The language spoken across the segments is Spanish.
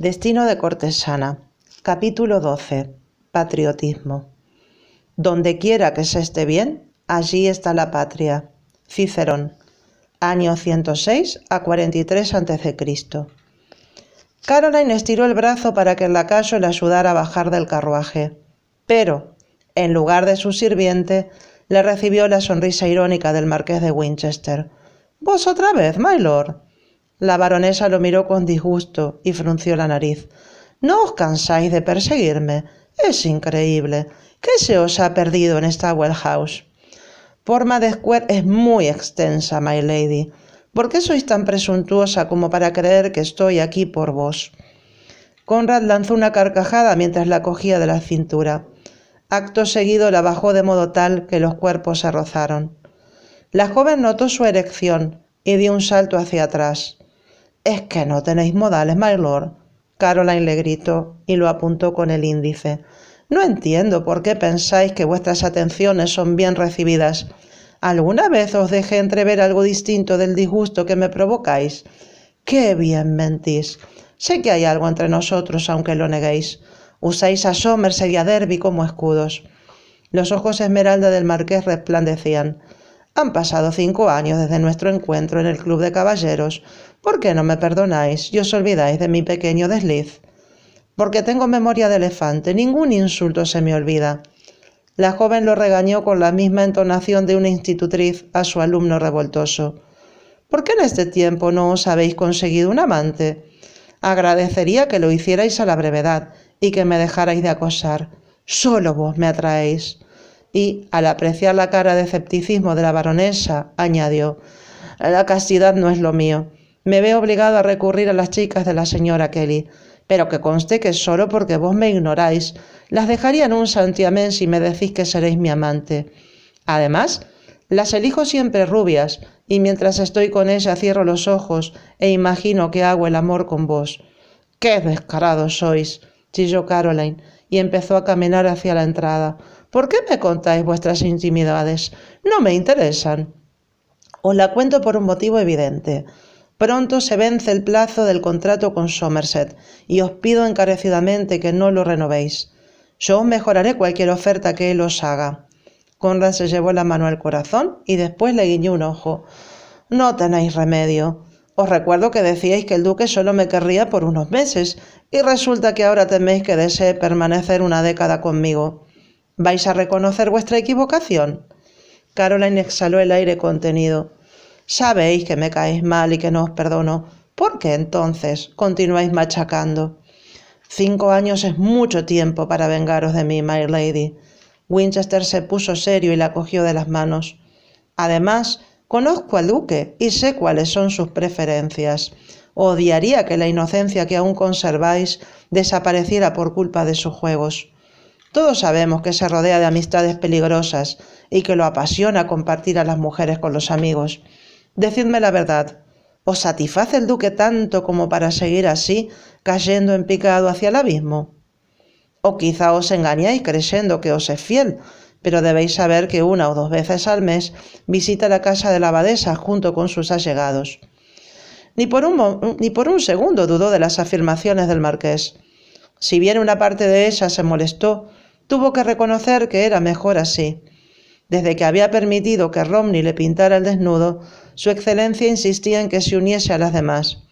Destino de cortesana. Capítulo 12. Patriotismo. Donde quiera que se esté bien, allí está la patria. Cicerón. Año 106 a 43 a.C. Caroline estiró el brazo para que el acaso le ayudara a bajar del carruaje. Pero, en lugar de su sirviente, le recibió la sonrisa irónica del marqués de Winchester. ¿Vos otra vez, my lord? La baronesa lo miró con disgusto y frunció la nariz. No os cansáis de perseguirme. Es increíble. ¿Qué se os ha perdido en esta house?» Forma de Square es muy extensa, my lady. ¿Por qué sois tan presuntuosa como para creer que estoy aquí por vos? Conrad lanzó una carcajada mientras la cogía de la cintura. Acto seguido la bajó de modo tal que los cuerpos se rozaron. La joven notó su erección y dio un salto hacia atrás. Es que no tenéis modales, my lord. Caroline le gritó y lo apuntó con el índice. No entiendo por qué pensáis que vuestras atenciones son bien recibidas. ¿Alguna vez os dejé entrever algo distinto del disgusto que me provocáis? ¡Qué bien mentís! Sé que hay algo entre nosotros, aunque lo neguéis. Usáis a Somerset y a Derby como escudos. Los ojos esmeralda del marqués resplandecían. Han pasado cinco años desde nuestro encuentro en el Club de Caballeros. ¿Por qué no me perdonáis y os olvidáis de mi pequeño desliz? Porque tengo memoria de elefante, ningún insulto se me olvida. La joven lo regañó con la misma entonación de una institutriz a su alumno revoltoso. ¿Por qué en este tiempo no os habéis conseguido un amante? Agradecería que lo hicierais a la brevedad y que me dejarais de acosar. Solo vos me atraéis y, al apreciar la cara de escepticismo de la baronesa, añadió La castidad no es lo mío. Me veo obligado a recurrir a las chicas de la señora Kelly, pero que conste que solo porque vos me ignoráis, las dejaría en un santiamén si me decís que seréis mi amante. Además, las elijo siempre rubias, y mientras estoy con ella cierro los ojos e imagino que hago el amor con vos. ¡Qué descarados sois! chilló Caroline, y empezó a caminar hacia la entrada, ¿Por qué me contáis vuestras intimidades? No me interesan. Os la cuento por un motivo evidente. Pronto se vence el plazo del contrato con Somerset y os pido encarecidamente que no lo renovéis. Yo mejoraré cualquier oferta que él os haga. Conrad se llevó la mano al corazón y después le guiñó un ojo. No tenéis remedio. Os recuerdo que decíais que el duque solo me querría por unos meses y resulta que ahora teméis que desee permanecer una década conmigo. ¿Vais a reconocer vuestra equivocación? Caroline exhaló el aire contenido. Sabéis que me caéis mal y que no os perdono. ¿Por qué entonces continuáis machacando? Cinco años es mucho tiempo para vengaros de mí, my lady. Winchester se puso serio y la cogió de las manos. Además, conozco al duque y sé cuáles son sus preferencias. Odiaría que la inocencia que aún conserváis desapareciera por culpa de sus juegos. Todos sabemos que se rodea de amistades peligrosas y que lo apasiona compartir a las mujeres con los amigos. Decidme la verdad, ¿os satisface el duque tanto como para seguir así, cayendo en picado hacia el abismo? O quizá os engañáis creyendo que os es fiel, pero debéis saber que una o dos veces al mes visita la casa de la abadesa junto con sus allegados. Ni por, un, ni por un segundo dudó de las afirmaciones del marqués. Si bien una parte de ellas se molestó, tuvo que reconocer que era mejor así. Desde que había permitido que Romney le pintara el desnudo, su excelencia insistía en que se uniese a las demás.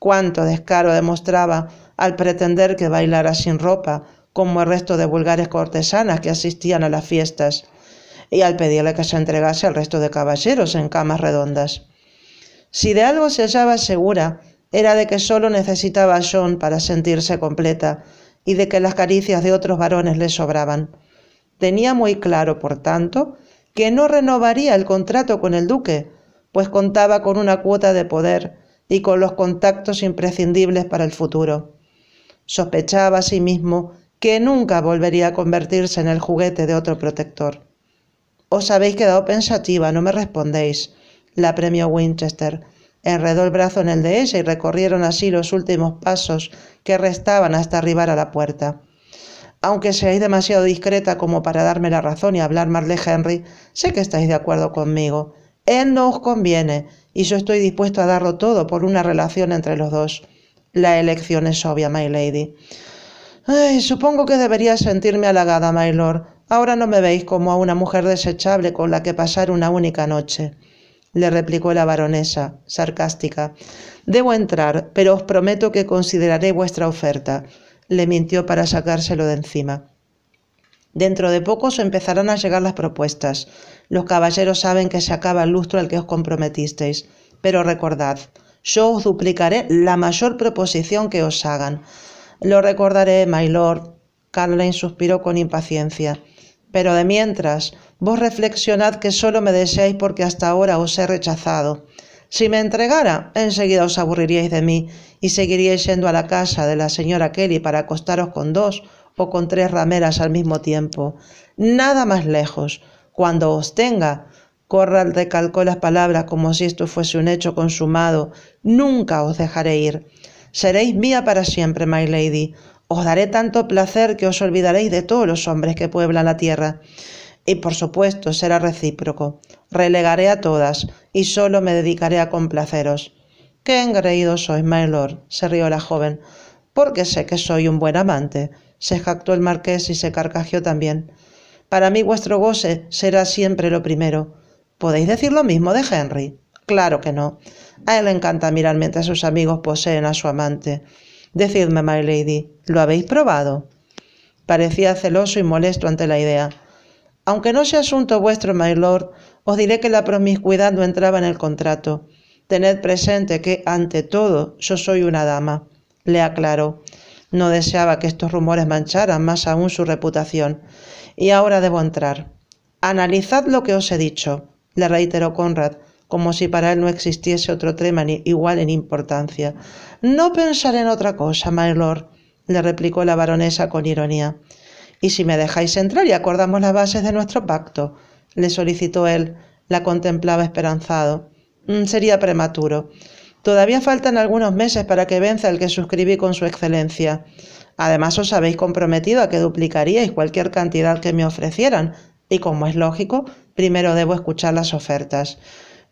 Cuánto descaro demostraba al pretender que bailara sin ropa, como el resto de vulgares cortesanas que asistían a las fiestas, y al pedirle que se entregase al resto de caballeros en camas redondas. Si de algo se hallaba segura, era de que solo necesitaba a John para sentirse completa, y de que las caricias de otros varones le sobraban. Tenía muy claro, por tanto, que no renovaría el contrato con el duque, pues contaba con una cuota de poder y con los contactos imprescindibles para el futuro. Sospechaba a sí mismo que nunca volvería a convertirse en el juguete de otro protector. Os habéis quedado pensativa, no me respondéis, la premió Winchester enredó el brazo en el de ella y recorrieron así los últimos pasos que restaban hasta arribar a la puerta. Aunque seáis demasiado discreta como para darme la razón y hablar más de Henry, sé que estáis de acuerdo conmigo. Él no os conviene, y yo estoy dispuesto a darlo todo por una relación entre los dos. La elección es obvia, my lady. supongo que debería sentirme halagada, my lord. Ahora no me veis como a una mujer desechable con la que pasar una única noche le replicó la baronesa, sarcástica. Debo entrar, pero os prometo que consideraré vuestra oferta, le mintió para sacárselo de encima. Dentro de poco se empezarán a llegar las propuestas. Los caballeros saben que se acaba el lustro al que os comprometisteis, pero recordad, yo os duplicaré la mayor proposición que os hagan. Lo recordaré, my lord. Caroline suspiró con impaciencia. Pero de mientras, vos reflexionad que solo me deseáis porque hasta ahora os he rechazado. Si me entregara, enseguida os aburriríais de mí y seguiríais yendo a la casa de la señora Kelly para acostaros con dos o con tres rameras al mismo tiempo. Nada más lejos. Cuando os tenga, Corral recalcó las palabras como si esto fuese un hecho consumado. Nunca os dejaré ir. Seréis mía para siempre, my lady. Os daré tanto placer que os olvidaréis de todos los hombres que pueblan la tierra. Y por supuesto será recíproco. Relegaré a todas y solo me dedicaré a complaceros. Qué engreído sois, my lord, se rió la joven, porque sé que soy un buen amante. Se jactó el marqués y se carcajeó también. Para mí vuestro goce será siempre lo primero. ¿Podéis decir lo mismo de Henry? Claro que no. A él le encanta mirar mientras sus amigos poseen a su amante. Decidme, my lady, ¿lo habéis probado? Parecía celoso y molesto ante la idea. Aunque no sea asunto vuestro, my lord, os diré que la promiscuidad no entraba en el contrato. Tened presente que, ante todo, yo soy una dama. Le aclaró. No deseaba que estos rumores mancharan más aún su reputación. Y ahora debo entrar. Analizad lo que os he dicho, le reiteró Conrad, como si para él no existiese otro tema igual en importancia. No pensaré en otra cosa, my le replicó la baronesa con ironía. Y si me dejáis entrar y acordamos las bases de nuestro pacto, le solicitó él, la contemplaba esperanzado. Mm, sería prematuro. Todavía faltan algunos meses para que venza el que suscribí con su excelencia. Además, os habéis comprometido a que duplicaríais cualquier cantidad que me ofrecieran, y como es lógico, primero debo escuchar las ofertas.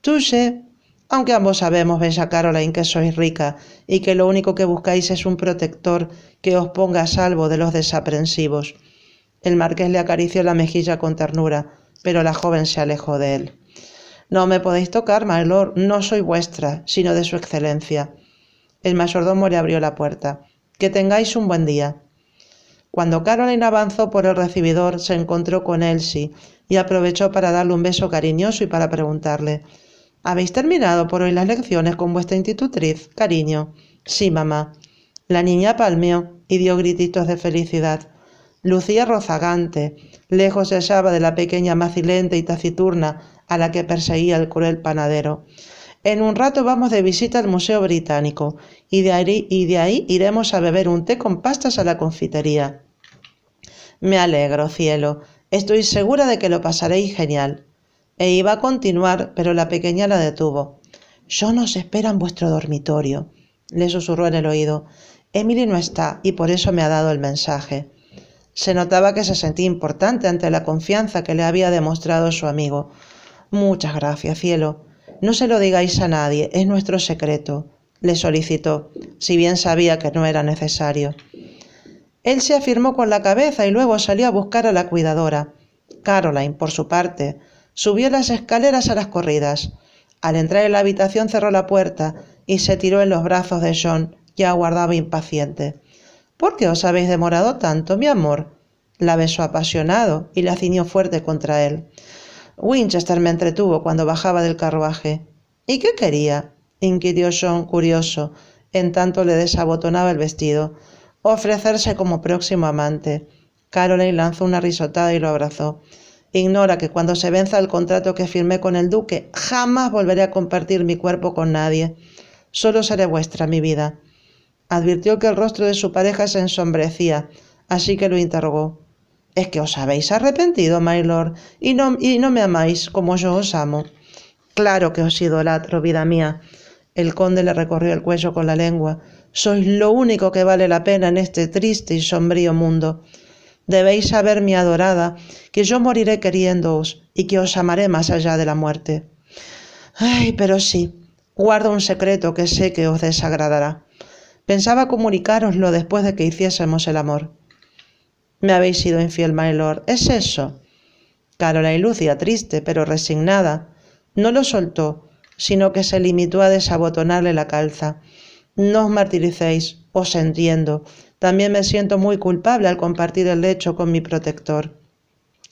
—Tú sé, aunque ambos sabemos, Bella Caroline, que sois rica y que lo único que buscáis es un protector que os ponga a salvo de los desaprensivos. El marqués le acarició la mejilla con ternura, pero la joven se alejó de él. No me podéis tocar, my no soy vuestra, sino de su excelencia. El mayordomo le abrió la puerta. Que tengáis un buen día. Cuando Caroline avanzó por el recibidor, se encontró con Elsie y aprovechó para darle un beso cariñoso y para preguntarle habéis terminado por hoy las lecciones con vuestra institutriz, cariño. Sí, mamá. La niña palmeó y dio grititos de felicidad. Lucía rozagante, lejos se hallaba de la pequeña macilenta y taciturna a la que perseguía el cruel panadero. En un rato vamos de visita al Museo Británico y de, ahí, y de ahí iremos a beber un té con pastas a la confitería. Me alegro, cielo. Estoy segura de que lo pasaréis genial e iba a continuar, pero la pequeña la detuvo. «Yo os espera en vuestro dormitorio, le susurró en el oído. Emily no está y por eso me ha dado el mensaje. Se notaba que se sentía importante ante la confianza que le había demostrado su amigo. Muchas gracias, cielo. No se lo digáis a nadie, es nuestro secreto, le solicitó, si bien sabía que no era necesario. Él se afirmó con la cabeza y luego salió a buscar a la cuidadora. Caroline, por su parte, Subió las escaleras a las corridas. Al entrar en la habitación cerró la puerta y se tiró en los brazos de John, que aguardaba impaciente. ¿Por qué os habéis demorado tanto, mi amor? La besó apasionado y la ciñó fuerte contra él. Winchester me entretuvo cuando bajaba del carruaje. ¿Y qué quería? inquirió John, curioso, en tanto le desabotonaba el vestido. Ofrecerse como próximo amante. Caroline lanzó una risotada y lo abrazó. Ignora que cuando se venza el contrato que firmé con el duque, jamás volveré a compartir mi cuerpo con nadie. Solo seré vuestra, mi vida. Advirtió que el rostro de su pareja se ensombrecía, así que lo interrogó. Es que os habéis arrepentido, my y no, y no me amáis como yo os amo. Claro que os idolatro, vida mía. El conde le recorrió el cuello con la lengua. Sois lo único que vale la pena en este triste y sombrío mundo. Debéis saber, mi adorada, que yo moriré queriéndoos y que os amaré más allá de la muerte. Ay, pero sí, guardo un secreto que sé que os desagradará. Pensaba comunicároslo después de que hiciésemos el amor. Me habéis sido infiel, my ¿Es eso? Carola y Lucia, triste pero resignada, no lo soltó, sino que se limitó a desabotonarle la calza. No os martiricéis, os entiendo, también me siento muy culpable al compartir el lecho con mi protector.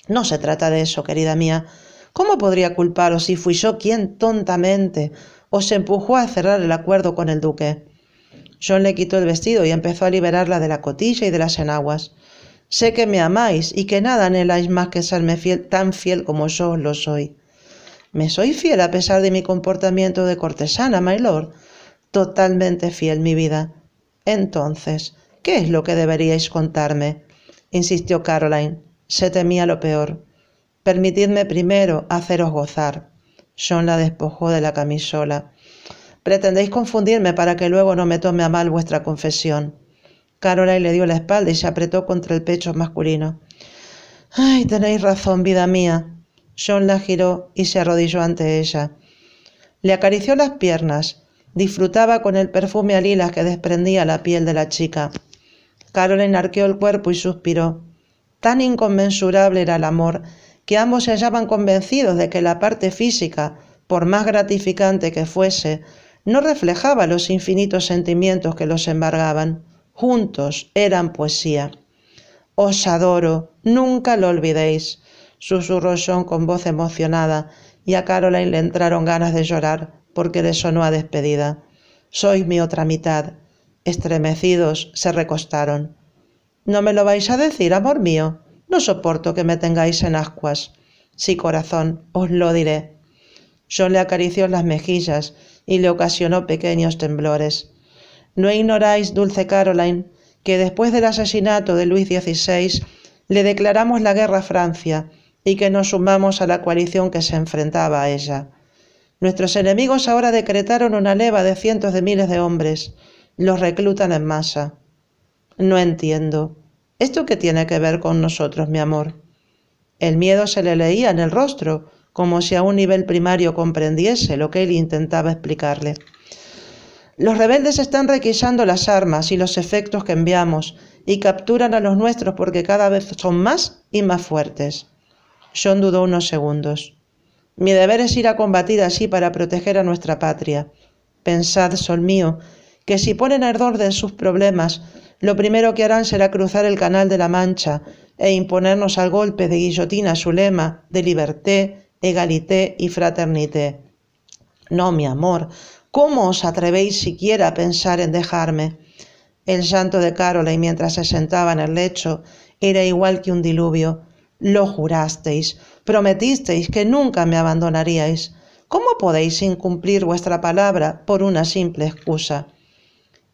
No se trata de eso, querida mía. ¿Cómo podría culparos si fui yo quien tontamente os empujó a cerrar el acuerdo con el duque? John le quitó el vestido y empezó a liberarla de la cotilla y de las enaguas. Sé que me amáis y que nada anheláis más que serme fiel, tan fiel como yo lo soy. Me soy fiel a pesar de mi comportamiento de cortesana, my lord. Totalmente fiel, mi vida. Entonces, ¿Qué es lo que deberíais contarme? insistió Caroline. Se temía lo peor. Permitidme primero haceros gozar. John la despojó de la camisola. Pretendéis confundirme para que luego no me tome a mal vuestra confesión. Caroline le dio la espalda y se apretó contra el pecho masculino. Ay, tenéis razón, vida mía. John la giró y se arrodilló ante ella. Le acarició las piernas. Disfrutaba con el perfume a lilas que desprendía la piel de la chica. Caroline arqueó el cuerpo y suspiró. Tan inconmensurable era el amor que ambos se hallaban convencidos de que la parte física, por más gratificante que fuese, no reflejaba los infinitos sentimientos que los embargaban. Juntos eran poesía. Os adoro, nunca lo olvidéis, susurró John con voz emocionada, y a Caroline le entraron ganas de llorar porque le sonó a despedida. Sois mi otra mitad, Estremecidos, se recostaron. No me lo vais a decir, amor mío. No soporto que me tengáis en ascuas. Sí, corazón, os lo diré. John le acarició las mejillas y le ocasionó pequeños temblores. No ignoráis, dulce Caroline, que después del asesinato de Luis XVI le declaramos la guerra a Francia y que nos sumamos a la coalición que se enfrentaba a ella. Nuestros enemigos ahora decretaron una leva de cientos de miles de hombres los reclutan en masa. No entiendo. ¿Esto qué tiene que ver con nosotros, mi amor? El miedo se le leía en el rostro, como si a un nivel primario comprendiese lo que él intentaba explicarle. Los rebeldes están requisando las armas y los efectos que enviamos y capturan a los nuestros porque cada vez son más y más fuertes. John dudó unos segundos. Mi deber es ir a combatir así para proteger a nuestra patria. Pensad, sol mío, que si ponen ardor de sus problemas, lo primero que harán será cruzar el Canal de la Mancha e imponernos al golpe de guillotina su lema de liberté, egalité y fraternité. No, mi amor, ¿cómo os atrevéis siquiera a pensar en dejarme? El llanto de y mientras se sentaba en el lecho era igual que un diluvio. Lo jurasteis, prometisteis que nunca me abandonaríais. ¿Cómo podéis incumplir vuestra palabra por una simple excusa?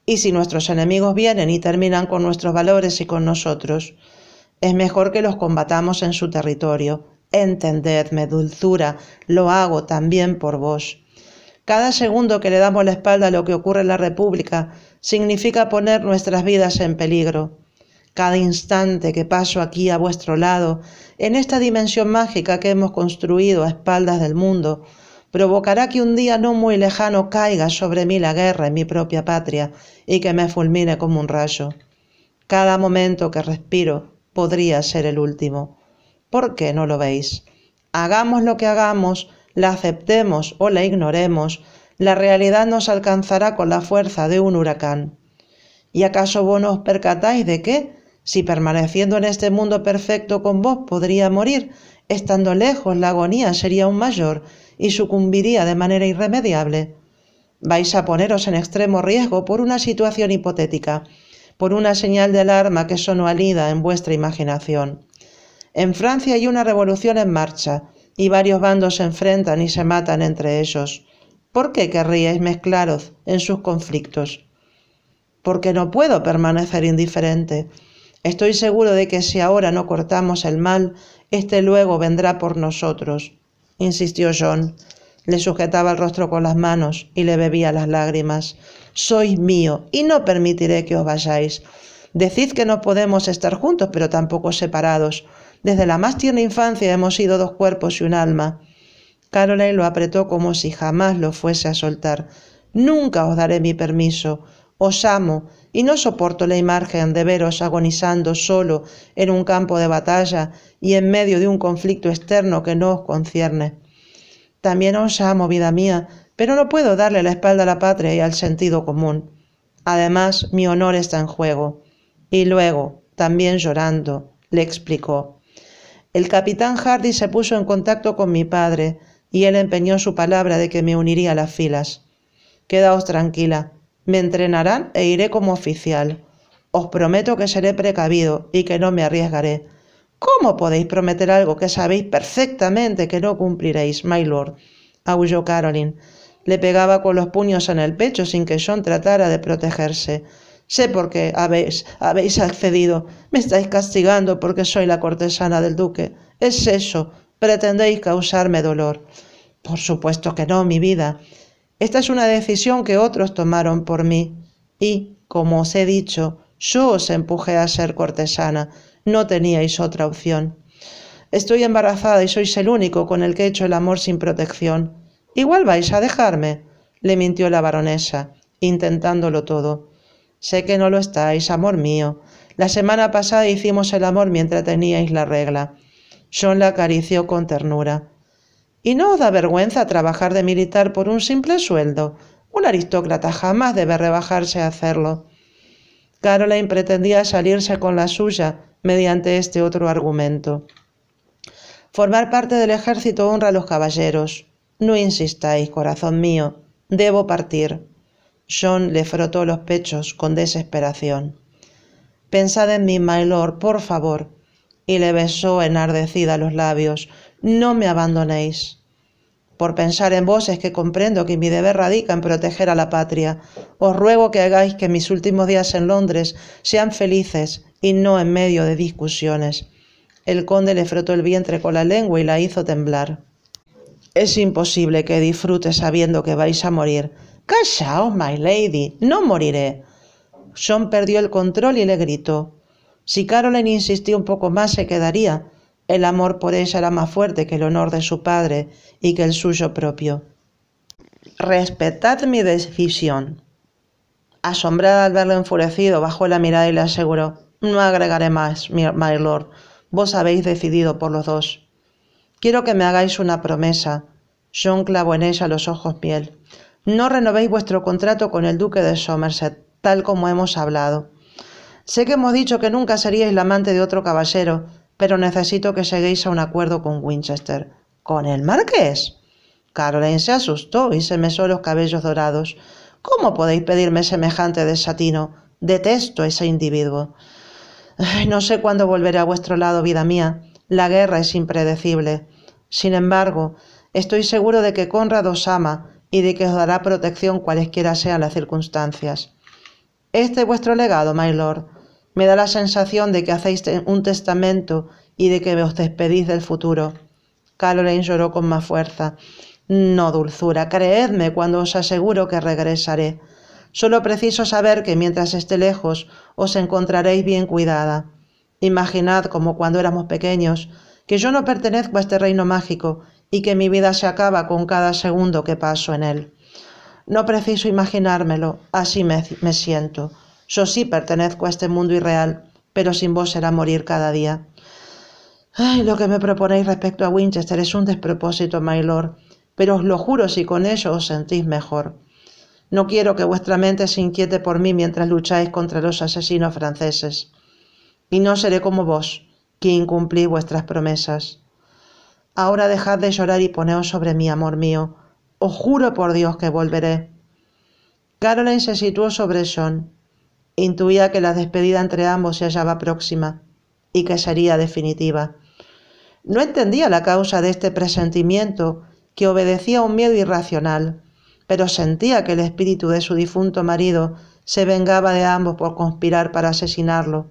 Y si nuestros enemigos vienen y terminan con nuestros valores y con nosotros, es mejor que los combatamos en su territorio. Entendedme, dulzura, lo hago también por vos. Cada segundo que le damos la espalda a lo que ocurre en la República significa poner nuestras vidas en peligro. Cada instante que paso aquí a vuestro lado, en esta dimensión mágica que hemos construido a espaldas del mundo, provocará que un día no muy lejano caiga sobre mí la guerra en mi propia patria y que me fulmine como un rayo. Cada momento que respiro podría ser el último. ¿Por qué no lo veis? Hagamos lo que hagamos, la aceptemos o la ignoremos, la realidad nos alcanzará con la fuerza de un huracán. ¿Y acaso vos no os percatáis de que, si permaneciendo en este mundo perfecto con vos podría morir, estando lejos la agonía sería aún mayor, y sucumbiría de manera irremediable. Vais a poneros en extremo riesgo por una situación hipotética, por una señal de alarma que sonó alida en vuestra imaginación. En Francia hay una revolución en marcha, y varios bandos se enfrentan y se matan entre ellos. ¿Por qué querríais mezclaros en sus conflictos? Porque no puedo permanecer indiferente. Estoy seguro de que si ahora no cortamos el mal, este luego vendrá por nosotros insistió John. Le sujetaba el rostro con las manos y le bebía las lágrimas. Sois mío y no permitiré que os vayáis. Decid que no podemos estar juntos, pero tampoco separados. Desde la más tierna infancia hemos sido dos cuerpos y un alma. Caroline lo apretó como si jamás lo fuese a soltar. Nunca os daré mi permiso. Os amo, y no soporto la imagen de veros agonizando solo en un campo de batalla y en medio de un conflicto externo que no os concierne. También os amo, vida mía, pero no puedo darle la espalda a la patria y al sentido común. Además, mi honor está en juego. Y luego, también llorando, le explicó. El capitán Hardy se puso en contacto con mi padre, y él empeñó su palabra de que me uniría a las filas. Quedaos tranquila, me entrenarán e iré como oficial. Os prometo que seré precavido y que no me arriesgaré. ¿Cómo podéis prometer algo que sabéis perfectamente que no cumpliréis, my lord? aulló Caroline. Le pegaba con los puños en el pecho sin que John tratara de protegerse. Sé por qué habéis, habéis accedido. Me estáis castigando porque soy la cortesana del duque. Es eso. Pretendéis causarme dolor. Por supuesto que no, mi vida. Esta es una decisión que otros tomaron por mí y, como os he dicho, yo os empujé a ser cortesana, no teníais otra opción. Estoy embarazada y sois el único con el que he hecho el amor sin protección. Igual vais a dejarme, le mintió la baronesa, intentándolo todo. Sé que no lo estáis, amor mío. La semana pasada hicimos el amor mientras teníais la regla. John la acarició con ternura. ¿Y no os da vergüenza trabajar de militar por un simple sueldo? Un aristócrata jamás debe rebajarse a hacerlo. Caroline pretendía salirse con la suya mediante este otro argumento. Formar parte del ejército honra a los caballeros. No insistáis, corazón mío. Debo partir. John le frotó los pechos con desesperación. Pensad en mí, my lord, por favor. Y le besó enardecida los labios, no me abandonéis. Por pensar en vos es que comprendo que mi deber radica en proteger a la patria. Os ruego que hagáis que mis últimos días en Londres sean felices y no en medio de discusiones. El conde le frotó el vientre con la lengua y la hizo temblar. Es imposible que disfrute sabiendo que vais a morir. Callaos, my lady, no moriré. John perdió el control y le gritó. Si Caroline insistió un poco más, se quedaría, el amor por ella era más fuerte que el honor de su padre y que el suyo propio. Respetad mi decisión. Asombrada al verlo enfurecido, bajó la mirada y le aseguró, no agregaré más, my lord, vos habéis decidido por los dos. Quiero que me hagáis una promesa. John clavó en ella los ojos piel. No renovéis vuestro contrato con el duque de Somerset, tal como hemos hablado. Sé que hemos dicho que nunca seríais la amante de otro caballero, pero necesito que lleguéis a un acuerdo con Winchester. ¿Con el marqués? Caroline se asustó y se mesó los cabellos dorados. ¿Cómo podéis pedirme semejante desatino? Detesto a ese individuo. No sé cuándo volveré a vuestro lado, vida mía. La guerra es impredecible. Sin embargo, estoy seguro de que Conrad os ama y de que os dará protección cualesquiera sean las circunstancias. Este es vuestro legado, my lord. Me da la sensación de que hacéis un testamento y de que os despedís del futuro. Caroline lloró con más fuerza. No, dulzura, creedme cuando os aseguro que regresaré. Solo preciso saber que mientras esté lejos os encontraréis bien cuidada. Imaginad como cuando éramos pequeños, que yo no pertenezco a este reino mágico y que mi vida se acaba con cada segundo que paso en él. No preciso imaginármelo, así me, me siento. Yo sí pertenezco a este mundo irreal, pero sin vos será morir cada día. Ay, lo que me proponéis respecto a Winchester es un despropósito, my pero os lo juro si con ello os sentís mejor. No quiero que vuestra mente se inquiete por mí mientras lucháis contra los asesinos franceses. Y no seré como vos, quien incumplí vuestras promesas. Ahora dejad de llorar y poneos sobre mí, amor mío. Os juro por Dios que volveré. Caroline se situó sobre Sean. Intuía que la despedida entre ambos se hallaba próxima y que sería definitiva. No entendía la causa de este presentimiento que obedecía a un miedo irracional, pero sentía que el espíritu de su difunto marido se vengaba de ambos por conspirar para asesinarlo,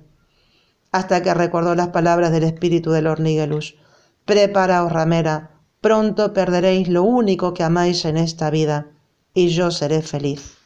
hasta que recordó las palabras del espíritu del Nigelus. Preparaos, ramera, pronto perderéis lo único que amáis en esta vida, y yo seré feliz.